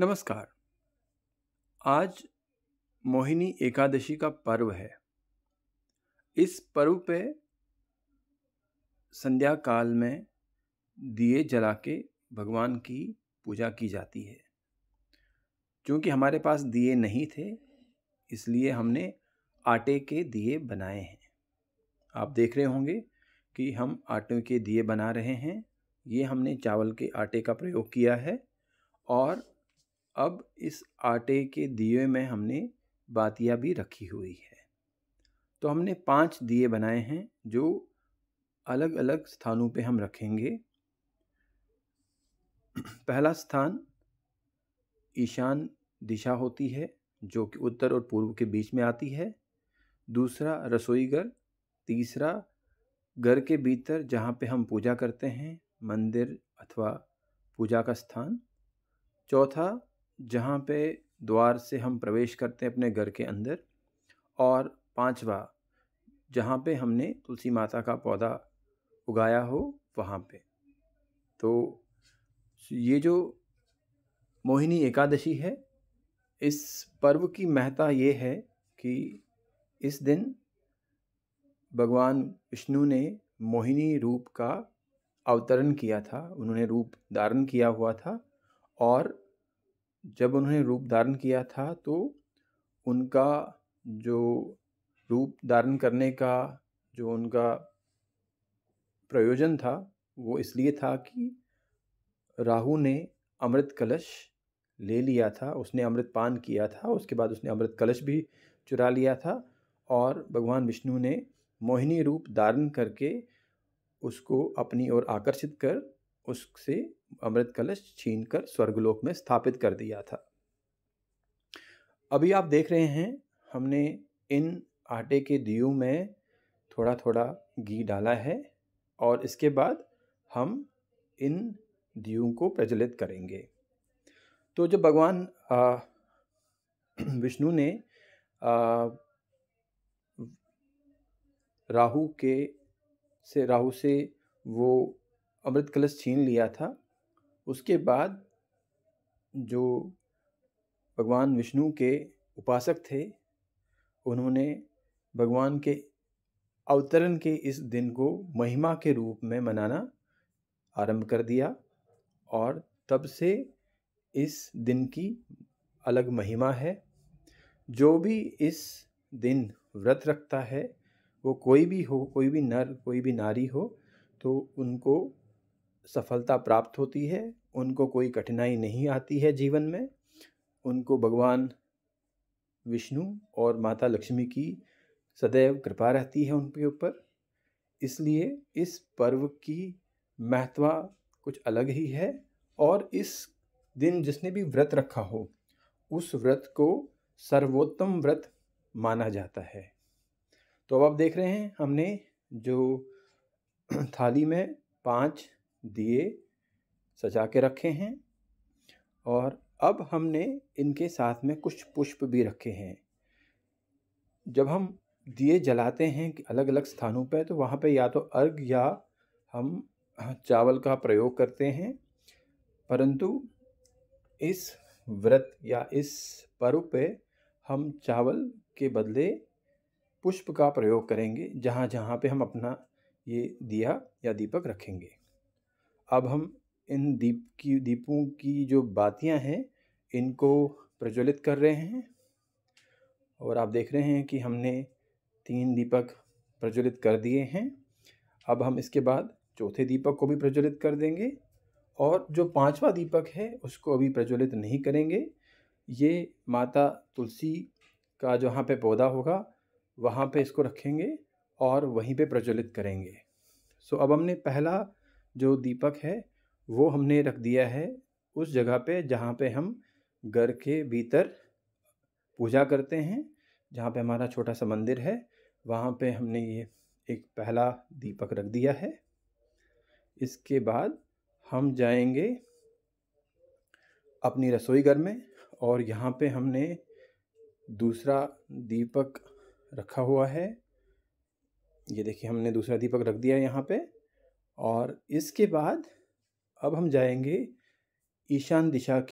नमस्कार आज मोहिनी एकादशी का पर्व है इस पर्व पे संध्या काल में दिए जला के भगवान की पूजा की जाती है क्योंकि हमारे पास दिए नहीं थे इसलिए हमने आटे के दिए बनाए हैं आप देख रहे होंगे कि हम आटे के दिए बना रहे हैं ये हमने चावल के आटे का प्रयोग किया है और अब इस आटे के दिए में हमने बातिया भी रखी हुई है तो हमने पांच दिए बनाए हैं जो अलग अलग स्थानों पे हम रखेंगे पहला स्थान ईशान दिशा होती है जो कि उत्तर और पूर्व के बीच में आती है दूसरा रसोई घर तीसरा घर के भीतर जहाँ पे हम पूजा करते हैं मंदिर अथवा पूजा का स्थान चौथा जहाँ पे द्वार से हम प्रवेश करते हैं अपने घर के अंदर और पांचवा जहाँ पे हमने तुलसी माता का पौधा उगाया हो वहाँ पे तो ये जो मोहिनी एकादशी है इस पर्व की महत्ता ये है कि इस दिन भगवान विष्णु ने मोहिनी रूप का अवतरण किया था उन्होंने रूप धारण किया हुआ था और जब उन्होंने रूप धारण किया था तो उनका जो रूप धारण करने का जो उनका प्रयोजन था वो इसलिए था कि राहु ने अमृत कलश ले लिया था उसने अमृत पान किया था उसके बाद उसने अमृत कलश भी चुरा लिया था और भगवान विष्णु ने मोहिनी रूप धारण करके उसको अपनी ओर आकर्षित कर उससे अमृत कलश छीन कर स्वर्गलोक में स्थापित कर दिया था अभी आप देख रहे हैं हमने इन आटे के दियों में थोड़ा थोड़ा घी डाला है और इसके बाद हम इन दियों को प्रज्वलित करेंगे तो जब भगवान विष्णु ने राहु के से राहु से वो अमृत कलश छीन लिया था उसके बाद जो भगवान विष्णु के उपासक थे उन्होंने भगवान के अवतरण के इस दिन को महिमा के रूप में मनाना आरंभ कर दिया और तब से इस दिन की अलग महिमा है जो भी इस दिन व्रत रखता है वो कोई भी हो कोई भी नर कोई भी नारी हो तो उनको सफलता प्राप्त होती है उनको कोई कठिनाई नहीं आती है जीवन में उनको भगवान विष्णु और माता लक्ष्मी की सदैव कृपा रहती है उनके ऊपर इसलिए इस पर्व की महत्वा कुछ अलग ही है और इस दिन जिसने भी व्रत रखा हो उस व्रत को सर्वोत्तम व्रत माना जाता है तो अब आप देख रहे हैं हमने जो थाली में पांच दिए सजा के रखे हैं और अब हमने इनके साथ में कुछ पुष्प भी रखे हैं जब हम दिए जलाते हैं अलग अलग स्थानों पर तो वहाँ पर या तो अर्घ या हम हाँ, चावल का प्रयोग करते हैं परंतु इस व्रत या इस पर्व पे हम चावल के बदले पुष्प का प्रयोग करेंगे जहाँ जहाँ पे हम अपना ये दिया या दीपक रखेंगे अब हम इन दीप की दीपों की जो बातियां हैं इनको प्रज्वलित कर रहे हैं और आप देख रहे हैं कि हमने तीन दीपक प्रज्वलित कर दिए हैं अब हम इसके बाद चौथे दीपक को भी प्रज्वलित कर देंगे और जो पांचवा दीपक है उसको अभी प्रज्वलित नहीं करेंगे ये माता तुलसी का जहाँ पे पौधा होगा वहाँ पे इसको रखेंगे और वहीं पे प्रज्वलित करेंगे सो अब हमने पहला जो दीपक है वो हमने रख दिया है उस जगह पे जहाँ पे हम घर के भीतर पूजा करते हैं जहाँ पे हमारा छोटा सा मंदिर है वहाँ पे हमने ये एक पहला दीपक रख दिया है इसके बाद हम जाएंगे अपनी रसोई घर में और यहाँ पे हमने दूसरा दीपक रखा हुआ है ये देखिए हमने दूसरा दीपक रख दिया है यहाँ पर और इसके बाद अब हम जाएंगे ईशान दिशा